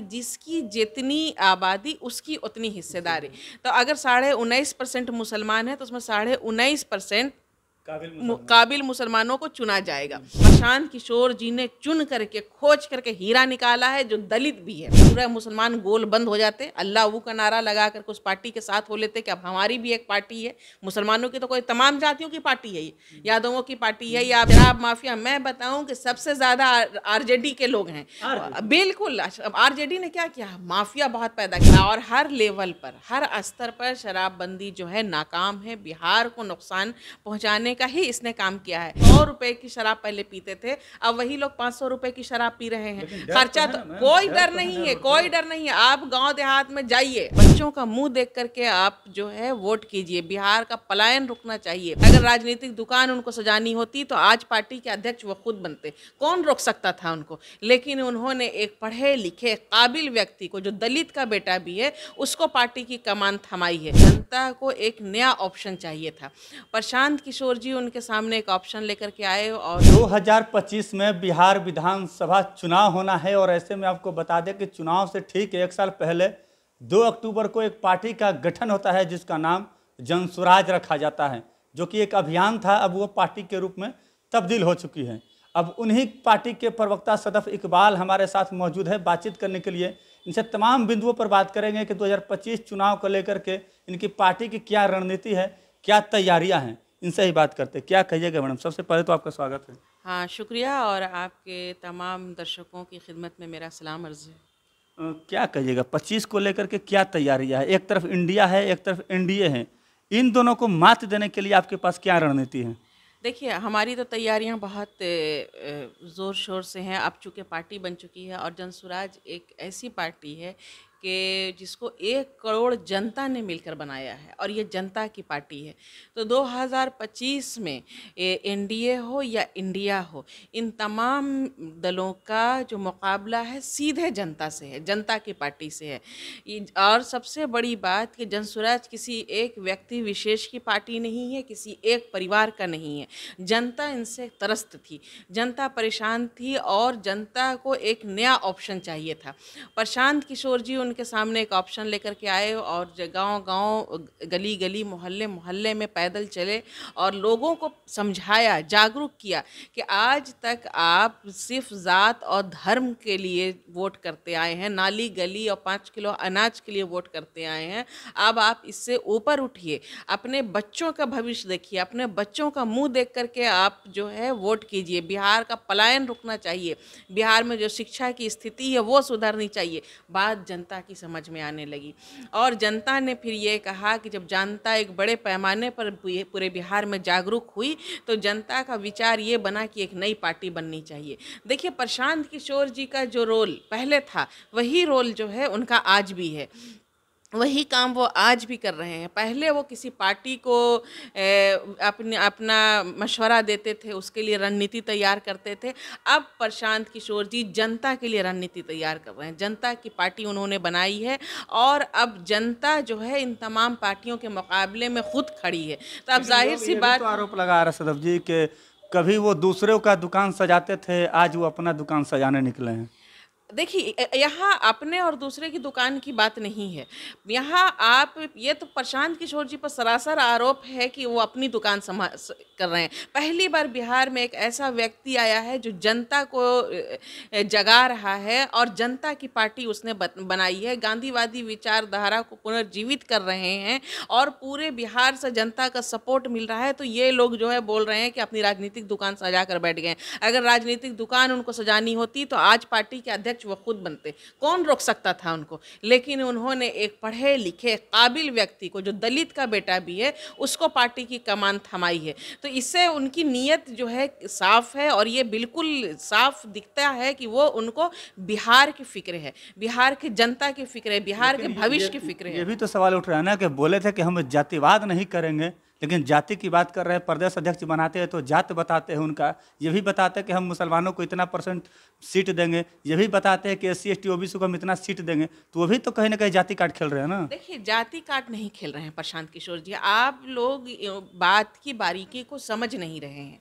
जिसकी जितनी आबादी उसकी उतनी हिस्सेदारी तो अगर साढ़े उन्नीस परसेंट मुसलमान है तो उसमें साढ़े उन्नीस परसेंट काबिल मुसलमानों को चुना जाएगा प्रशांत किशोर जी ने चुन करके खोज करके हीरा निकाला है जो दलित भी है पूरा मुसलमान गोल बंद हो जाते अल्लाह वो का नारा लगा करके उस पार्टी के साथ हो लेते कि अब हमारी भी एक पार्टी है मुसलमानों की तो कोई तमाम जातियों की पार्टी है ये यादवों की पार्टी है या शराब माफिया मैं बताऊँ कि सबसे ज़्यादा आर के लोग हैं बिल्कुल अब आरजेडी ने क्या किया माफिया बहुत पैदा किया और हर लेवल पर हर स्तर पर शराबबंदी जो है नाकाम है बिहार को नुकसान पहुँचाने करने का ही इसने काम किया है हम्म। सौ रुपए की शराब पहले पीते थे अब वही लोग पाँच सौ रुपए की शराब पी रहे हैं तो खर्चा तो, तो, तो कोई डर नहीं है कोई डर नहीं है आप गाँव देहात में जाइए बच्चों का मुंह देख करके आप जो है वोट कीजिए बिहार का पलायन रुकना चाहिए अगर राजनीतिक दुकान उनको सजानी होती तो आज पार्टी के अध्यक्ष वो खुद बनते कौन रोक सकता था उनको लेकिन उन्होंने एक पढ़े लिखे काबिल व्यक्ति को जो दलित का बेटा भी है उसको पार्टी की कमान थमाई है जनता को एक नया ऑप्शन चाहिए था प्रशांत किशोर जी उनके सामने एक ऑप्शन लेकर के आए और 2025 में बिहार विधानसभा चुनाव होना है और ऐसे में आपको बता दें कि चुनाव से ठीक एक साल पहले दो अक्टूबर को एक पार्टी का गठन होता है जिसका नाम जनसुराज रखा जाता है जो कि एक अभियान था अब वो पार्टी के रूप में तब्दील हो चुकी है अब उन्हीं पार्टी के प्रवक्ता सदफ इकबाल हमारे साथ मौजूद है बातचीत करने के लिए इनसे तमाम बिंदुओं पर बात करेंगे कि 2025 चुनाव को लेकर के इनकी पार्टी की क्या रणनीति है क्या तैयारियां हैं इनसे ही बात करते क्या कहिएगा मैडम सबसे पहले तो आपका स्वागत है हाँ शुक्रिया और आपके तमाम दर्शकों की खिदमत में मेरा सलाम अर्ज है क्या कहिएगा पच्चीस को लेकर के क्या तैयारियाँ है एक तरफ इंडिया है एक तरफ एन है इन दोनों को मात देने के लिए आपके पास क्या रणनीति है देखिए हमारी तो तैयारियां बहुत ज़ोर शोर से हैं अब चूँकि पार्टी बन चुकी है और जनसुराज एक ऐसी पार्टी है के जिसको एक करोड़ जनता ने मिलकर बनाया है और ये जनता की पार्टी है तो 2025 में एनडीए हो या इंडिया हो इन तमाम दलों का जो मुकाबला है सीधे जनता से है जनता की पार्टी से है और सबसे बड़ी बात कि जनसुराज किसी एक व्यक्ति विशेष की पार्टी नहीं है किसी एक परिवार का नहीं है जनता इनसे तरस्त थी जनता परेशान थी और जनता को एक नया ऑप्शन चाहिए था प्रशांत किशोर जी उन उनके सामने एक ऑप्शन लेकर के आए और गांव गांव गली गली मोहल्ले मोहल्ले में पैदल चले और लोगों को समझाया जागरूक किया कि आज तक आप सिर्फ ज़ात और धर्म के लिए वोट करते आए हैं नाली गली और पाँच किलो अनाज के लिए वोट करते आए हैं अब आप इससे ऊपर उठिए अपने बच्चों का भविष्य देखिए अपने बच्चों का मुंह देख करके आप जो है वोट कीजिए बिहार का पलायन रुकना चाहिए बिहार में जो शिक्षा की स्थिति है वो सुधरनी चाहिए बात जनता की समझ में आने लगी और जनता ने फिर ये कहा कि जब जनता एक बड़े पैमाने पर पूरे बिहार में जागरूक हुई तो जनता का विचार ये बना कि एक नई पार्टी बननी चाहिए देखिए प्रशांत किशोर जी का जो रोल पहले था वही रोल जो है उनका आज भी है वही काम वो आज भी कर रहे हैं पहले वो किसी पार्टी को अपने अपना मशवरा देते थे उसके लिए रणनीति तैयार करते थे अब प्रशांत किशोर जी जनता के लिए रणनीति तैयार कर रहे हैं जनता की पार्टी उन्होंने बनाई है और अब जनता जो है इन तमाम पार्टियों के मुकाबले में खुद खड़ी है तो अब जाहिर सी बात तो आरोप लगा रहा रसदव जी के कभी वो दूसरों का दुकान सजाते थे आज वो अपना दुकान सजाने निकले हैं देखिए यहाँ अपने और दूसरे की दुकान की बात नहीं है यहाँ आप ये तो प्रशांत किशोर जी पर सरासर आरोप है कि वो अपनी दुकान समा कर रहे हैं पहली बार बिहार में एक ऐसा व्यक्ति आया है जो जनता को जगा रहा है और जनता की पार्टी उसने बनाई है गांधीवादी विचारधारा को पुनर्जीवित कर रहे हैं और पूरे बिहार से जनता का सपोर्ट मिल रहा है तो ये लोग जो है बोल रहे हैं कि अपनी राजनीतिक दुकान सजा कर बैठ गए अगर राजनीतिक दुकान उनको सजानी होती तो आज पार्टी के अध्यक्ष सच वो खुद बनते कौन रोक सकता था उनको लेकिन उन्होंने एक पढ़े लिखे काबिल व्यक्ति को जो दलित का बेटा भी है उसको पार्टी की कमान थमाई है तो इससे उनकी नीयत जो है साफ़ है और ये बिल्कुल साफ दिखता है कि वो उनको बिहार की फिक्र है बिहार की जनता की फिक्र है बिहार के भविष्य की फिक्र है ये भी तो सवाल उठ रहा है ना कि बोले थे कि हम जातिवाद नहीं करेंगे लेकिन जाति की बात कर रहे हैं प्रदेश अध्यक्ष बनाते हैं तो जात बताते हैं उनका ये भी बताते हैं कि हम मुसलमानों को इतना परसेंट सीट देंगे ये भी बताते हैं कि एस सी एस टी को हम इतना सीट देंगे तो वो भी तो कहीं ना कहीं जाति काट खेल रहे हैं ना देखिए जाति काट नहीं खेल रहे हैं प्रशांत किशोर जी आप लोग बात की बारीकी को समझ नहीं रहे हैं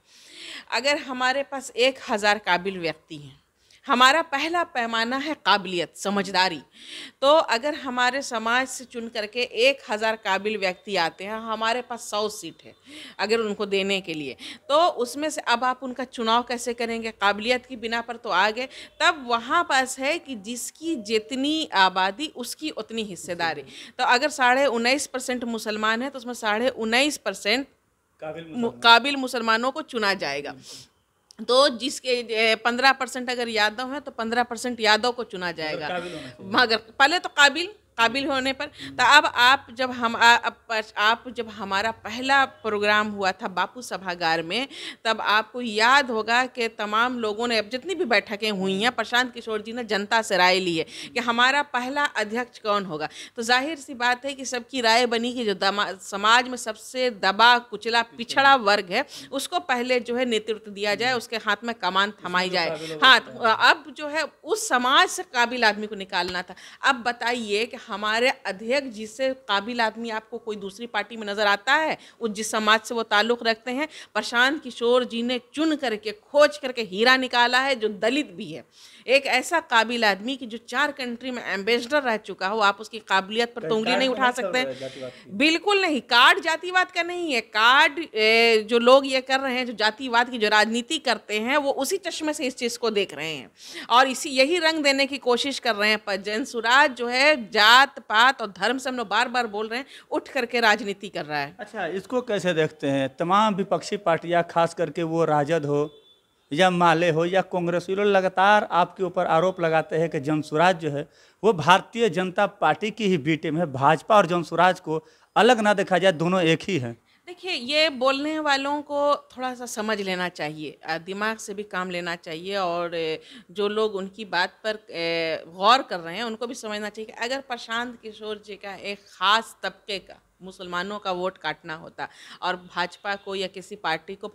अगर हमारे पास एक हज़ार काबिल व्यक्ति हैं हमारा पहला पैमाना है काबिलियत समझदारी तो अगर हमारे समाज से चुन करके एक हज़ार काबिल व्यक्ति आते हैं हमारे पास सौ सीट है अगर उनको देने के लिए तो उसमें से अब आप उनका चुनाव कैसे करेंगे काबिलियत की बिना पर तो आ गए तब वहाँ पास है कि जिसकी जितनी आबादी उसकी उतनी हिस्सेदारी तो अगर साढ़े उन्नीस परसेंट मुसलमान है तो उसमें साढ़े उन्नीस परसेंट काबिल मुसलमानों को चुना जाएगा तो जिसके पंद्रह परसेंट अगर यादव हैं तो पंद्रह परसेंट यादव को चुना जाएगा मगर पहले तो काबिल काबिल होने पर तो अब आप जब हम आ, आप जब हमारा पहला प्रोग्राम हुआ था बापू सभागार में तब आपको याद होगा कि तमाम लोगों ने अब जितनी भी बैठकें हुई हैं प्रशांत किशोर जी ने जनता से राय ली है कि हमारा पहला अध्यक्ष कौन होगा तो जाहिर सी बात है कि सबकी राय बनी कि जो समाज में सबसे दबा कुचला पिछड़ा वर्ग है उसको पहले जो है नेतृत्व दिया जाए उसके हाथ में कमान थमाई जाए हाँ अब जो है उस समाज से काबिल आदमी को निकालना था अब बताइए कि हमारे अध्यक्ष जिससे काबिल आदमी आपको कोई दूसरी पार्टी में नज़र आता है उस जिस समाज से वो ताल्लुक़ रखते हैं प्रशांत किशोर जी ने चुन करके खोज करके हीरा निकाला है जो दलित भी है एक ऐसा काबिल आदमी कि जो चार कंट्री में एम्बेसडर रह चुका हो आप उसकी काबिलियत पर तो उंगली नहीं उठा सकते बिल्कुल नहीं कार्ड जातिवाद का नहीं है कार्ड जो लोग ये कर रहे हैं जो जातिवाद की जो राजनीति करते हैं वो उसी चश्मे से इस चीज़ को देख रहे हैं और इसी यही रंग देने की कोशिश कर रहे हैं पर जैन सुराज जो है जात पात और धर्म से हम लोग बार बार बोल रहे हैं उठ करके राजनीति कर रहा है अच्छा इसको कैसे देखते हैं तमाम विपक्षी पार्टियाँ खास करके वो राजद हो या माले हो या कांग्रेस हो लगातार आपके ऊपर आरोप लगाते हैं कि जनसुराज जो है वो भारतीय जनता पार्टी की ही बी टीम है भाजपा और जनसुराज को अलग ना देखा जाए दोनों एक ही हैं देखिए ये बोलने वालों को थोड़ा सा समझ लेना चाहिए दिमाग से भी काम लेना चाहिए और जो लोग उनकी बात पर गौर कर रहे हैं उनको भी समझना चाहिए कि अगर प्रशांत किशोर जी का एक ख़ास तबके का मुसलमानों का वोट काटना होता और भाजपा को या किसी पार्टी को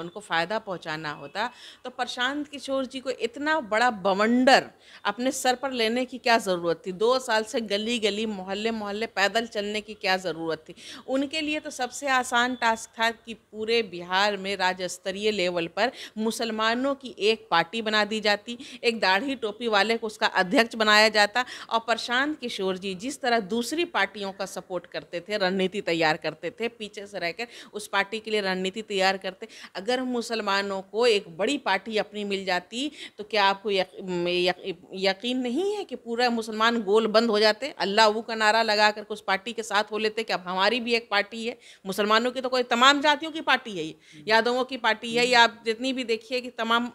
उनको फ़ायदा पहुंचाना होता तो प्रशांत किशोर जी को इतना बड़ा बवंडर अपने सर पर लेने की क्या ज़रूरत थी दो साल से गली गली मोहल्ले मोहल्ले पैदल चलने की क्या ज़रूरत थी उनके लिए तो सबसे आसान टास्क था कि पूरे बिहार में राज्य स्तरीय लेवल पर मुसलमानों की एक पार्टी बना दी जाती एक दाढ़ी टोपी वाले को उसका अध्यक्ष बनाया जाता और प्रशांत किशोर जी जिस तरह दूसरी पार्टियों का सपोर्ट करते थे रणनीति तैयार करते थे पीछे से रहकर उस पार्टी के लिए रणनीति तैयार करते अगर मुसलमानों को एक बड़ी पार्टी अपनी मिल जाती तो क्या आपको यक, यक, यक, यकीन नहीं है कि पूरा मुसलमान गोल बंद हो जाते अल्लाह वो का नारा लगा करके उस पार्टी के साथ हो लेते कि अब हमारी भी एक पार्टी है मुसलमानों की तो कोई तमाम जातियों की पार्टी है ये यादवों की पार्टी है या आप जितनी भी देखिए कि तमाम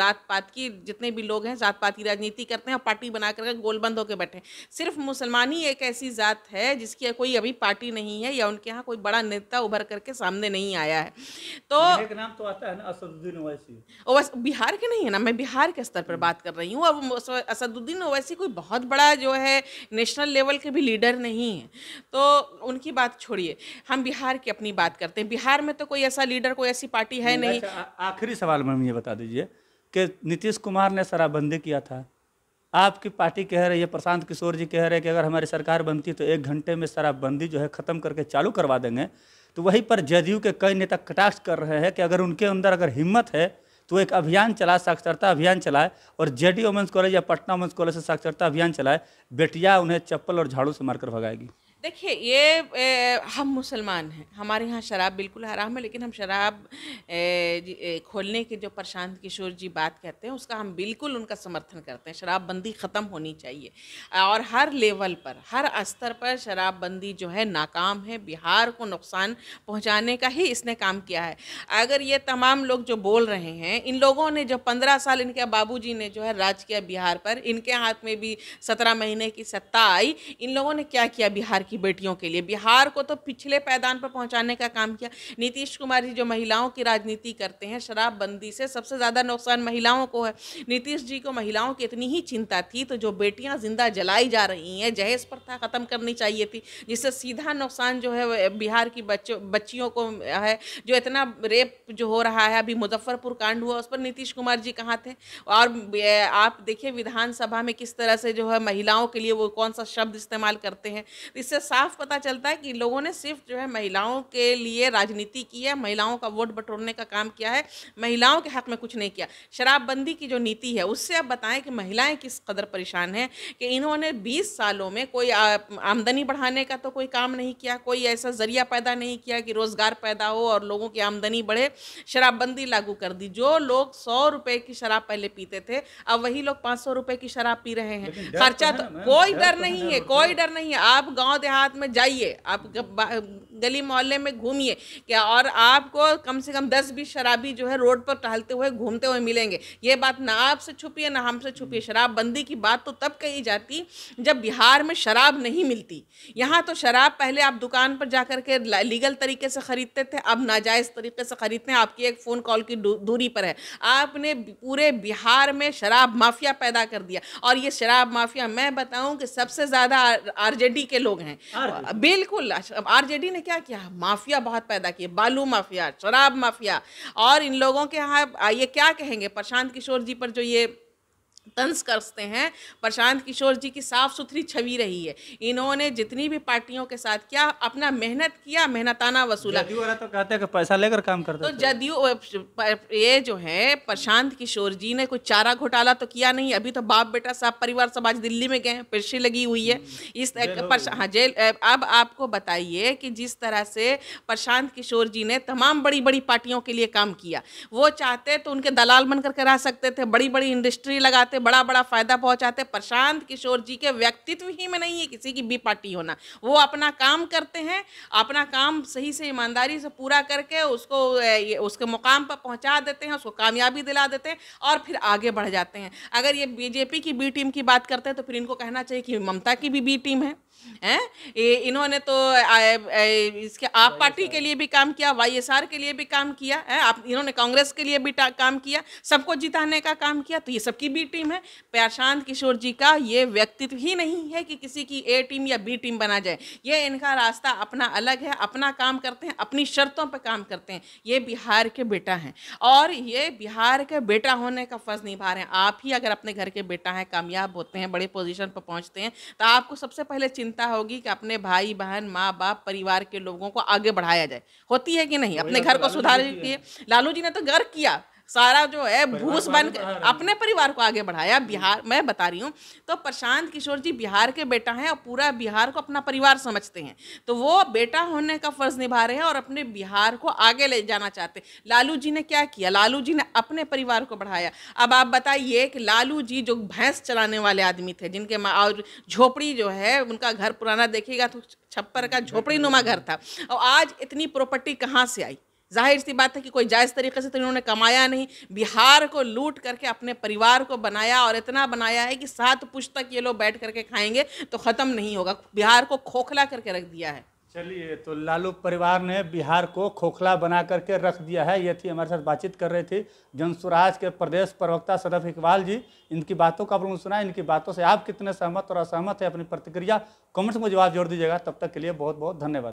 जात पात की जितने भी लोग हैं जात पात की राजनीति करते हैं और पार्टी बना करके गोलबंद होकर बैठे सिर्फ मुसलमान ही एक ऐसी जात है जिसकी कोई अभी पार्टी नहीं है या उनके यहाँ कोई बड़ा नेता उभर करके सामने नहीं आया है तो नाम तो आता है ना असदुद्दीन ओवैसी ओवैस बिहार के नहीं है ना मैं बिहार के स्तर पर बात कर रही हूँ अब असदुद्दीन ओवैसी कोई बहुत बड़ा जो है नेशनल लेवल के भी लीडर नहीं है तो उनकी बात छोड़िए हम बिहार की अपनी बात करते हैं बिहार में तो कोई ऐसा लीडर कोई ऐसी पार्टी है नहीं अच्छा, आखिरी सवाल मैम ये बता दीजिए कि नीतीश कुमार ने शराबबंदी किया था आपकी पार्टी कह रही है प्रशांत किशोर जी कह रहे हैं कि अगर हमारी सरकार बनती तो एक घंटे में शराबबंदी जो है ख़त्म करके चालू करवा देंगे तो वहीं पर जदयू के कई नेता कटाक्ष कर रहे हैं कि अगर उनके अंदर अगर हिम्मत है तो एक अभियान चलाए साक्षरता अभियान चलाए और जे डी कॉलेज या पटना वोमेंस कॉलेज से साक्षरता अभियान चलाए बेटिया उन्हें चप्पल और झाड़ू से मारकर भगाएगी देखिए ये ए, हम मुसलमान हैं हमारे यहाँ शराब बिल्कुल हराम है लेकिन हम शराब ए, ए, खोलने के जो प्रशांत किशोर जी बात करते हैं उसका हम बिल्कुल उनका समर्थन करते हैं शराबबंदी ख़त्म होनी चाहिए और हर लेवल पर हर स्तर पर शराबबंदी जो है नाकाम है बिहार को नुकसान पहुँचाने का ही इसने काम किया है अगर ये तमाम लोग जो बोल रहे हैं इन लोगों ने जो पंद्रह साल इनके बाबू ने जो है राज किया बिहार पर इनके हाथ में भी सत्रह महीने की सत्ता आई इन लोगों ने क्या किया बिहार की की बेटियों के लिए बिहार को तो पिछले पैदान पर पहुंचाने का काम किया नीतीश कुमार जी जो महिलाओं की राजनीति करते हैं शराबबंदी से सबसे ज़्यादा नुकसान महिलाओं को है नीतीश जी को महिलाओं की इतनी ही चिंता थी तो जो बेटियाँ ज़िंदा जलाई जा रही हैं जहेज प्रथा ख़त्म करनी चाहिए थी जिससे सीधा नुकसान जो है बिहार की बच्चों बच्चियों को है जो इतना रेप जो हो रहा है अभी मुजफ्फरपुर कांड हुआ उस पर नीतीश कुमार जी कहाँ थे और आप देखिए विधानसभा में किस तरह से जो है महिलाओं के लिए वो कौन सा शब्द इस्तेमाल करते हैं इससे साफ पता चलता है कि लोगों ने सिर्फ जो है महिलाओं के लिए राजनीति की है महिलाओं का वोट बटोरने का काम किया है महिलाओं के हक में कुछ नहीं किया शराबबंदी की जो नीति है उससे आप बताएं कि महिलाएं किस कदर परेशान हैं कि इन्होंने 20 सालों में कोई आमदनी बढ़ाने का तो कोई काम नहीं किया कोई ऐसा ज़रिया पैदा नहीं किया कि रोज़गार पैदा हो और लोगों की आमदनी बढ़े शराबबंदी लागू कर दी जो लोग सौ रुपये की शराब पहले पीते थे अब वही लोग पाँच सौ की शराब पी रहे हैं तो खर्चा तो, तो, तो कोई डर नहीं है कोई डर नहीं है आप गाँव देहात में जाइए आप गली मोहल्ले में घूमिए क्या और आपको कम से कम दस बीस शराबी जो है रोड पर टहलते हुए घूमते हुए मिलेंगे ये बात ना आपसे छुपी है ना हमसे छुपी है शराबबंदी की बात तो तब कही जाती जब बिहार में शराब नहीं मिलती यहाँ तो शराब पहले आप दुकान पर जा कर के लीगल तरीके से ख़रीदते थे अब नाजायज़ तरीके से ख़रीदते हैं आपकी एक फ़ोन कॉल की दूरी पर है आपने पूरे बिहार में शराब माफिया पैदा कर दिया और ये शराब माफिया मैं बताऊं कि सबसे ज़्यादा आरजेडी के लोग हैं हैं बिल्कुल अच्छा, आरजेडी ने क्या किया माफिया बहुत पैदा किए बालू माफिया शराब माफिया और इन लोगों के यहाँ ये क्या कहेंगे प्रशांत किशोर जी पर जो ये तंज करते हैं प्रशांत किशोर जी की साफ सुथरी छवि रही है इन्होंने जितनी भी पार्टियों के साथ किया अपना मेहनत किया मेहनताना वसूला जदयू वाला तो कहते हैं कि पैसा लेकर काम करते तो जदयू ये जो है प्रशांत किशोर जी ने कोई चारा घोटाला तो किया नहीं अभी तो बाप बेटा साहब परिवार सब आज दिल्ली में गए हैं पेशी लगी हुई है हम्म। इस हाँ जेल अब आपको बताइए कि जिस तरह से प्रशांत किशोर जी ने तमाम बड़ी बड़ी पार्टियों के लिए काम किया वो चाहते तो उनके दलाल बनकर करा सकते थे बड़ी बड़ी इंडस्ट्री लगाते बड़ा बड़ा फ़ायदा पहुंचाते प्रशांत किशोर जी के व्यक्तित्व ही में नहीं है किसी की बी पार्टी होना वो अपना काम करते हैं अपना काम सही से ईमानदारी से पूरा करके उसको उसके मुकाम पर पहुंचा देते हैं उसको कामयाबी दिला देते हैं और फिर आगे बढ़ जाते हैं अगर ये बीजेपी की बी टीम की बात करते हैं तो फिर इनको कहना चाहिए कि ममता की भी बी टीम है हैं इन्होंने तो आ, आ, इसके आप पार्टी के लिए भी काम किया वाईएसआर के लिए भी काम किया है आप इन्होंने कांग्रेस के लिए भी काम किया सबको जिताने का काम किया तो ये सबकी बी टीम है प्रशांत किशोर जी का ये व्यक्तित्व ही नहीं है कि किसी की ए टीम या बी टीम बना जाए ये इनका रास्ता अपना अलग है अपना काम करते हैं अपनी शर्तों पर काम करते हैं ये बिहार के बेटा हैं और ये बिहार के बेटा होने का फर्ज निभा रहे हैं आप ही अगर अपने घर के बेटा हैं कामयाब होते हैं बड़े पोजिशन पर पहुँचते हैं तो आपको सबसे पहले चिंता चिंता होगी कि अपने भाई बहन माँ बाप परिवार के लोगों को आगे बढ़ाया जाए होती है कि नहीं तो अपने घर तो को सुधार लालू जी ने तो गर्व किया सारा जो है भूस बन तो अपने परिवार को आगे बढ़ाया बिहार मैं बता रही हूँ तो प्रशांत किशोर जी बिहार के बेटा हैं और पूरा बिहार को अपना परिवार समझते हैं तो वो बेटा होने का फर्ज निभा रहे हैं और अपने बिहार को आगे ले जाना चाहते हैं लालू जी ने क्या किया लालू जी ने अपने परिवार को बढ़ाया अब आप बताइए कि लालू जी जो भैंस चलाने वाले आदमी थे जिनके और झोपड़ी जो है उनका घर पुराना देखिएगा तो छप्पर का झोपड़ी नुमा घर था और आज इतनी प्रॉपर्टी कहाँ से आई जाहिर सी बात है कि कोई जायज़ तरीके से तो इन्होंने कमाया नहीं बिहार को लूट करके अपने परिवार को बनाया और इतना बनाया है कि सात पुष्ट तक ये लोग बैठ करके खाएंगे तो ख़त्म नहीं होगा बिहार को खोखला करके रख दिया है चलिए तो लालू परिवार ने बिहार को खोखला बना करके रख दिया है ये थी हमारे साथ बातचीत कर रही थी जनसुराज के प्रदेश प्रवक्ता सदफ इकबाल जी इनकी बातों का आप लोगों ने सुना इनकी बातों से आप कितने सहमत और असहमत है अपनी प्रतिक्रिया कमेंट्स में जवाब जोड़ दीजिएगा तब तक के लिए बहुत बहुत धन्यवाद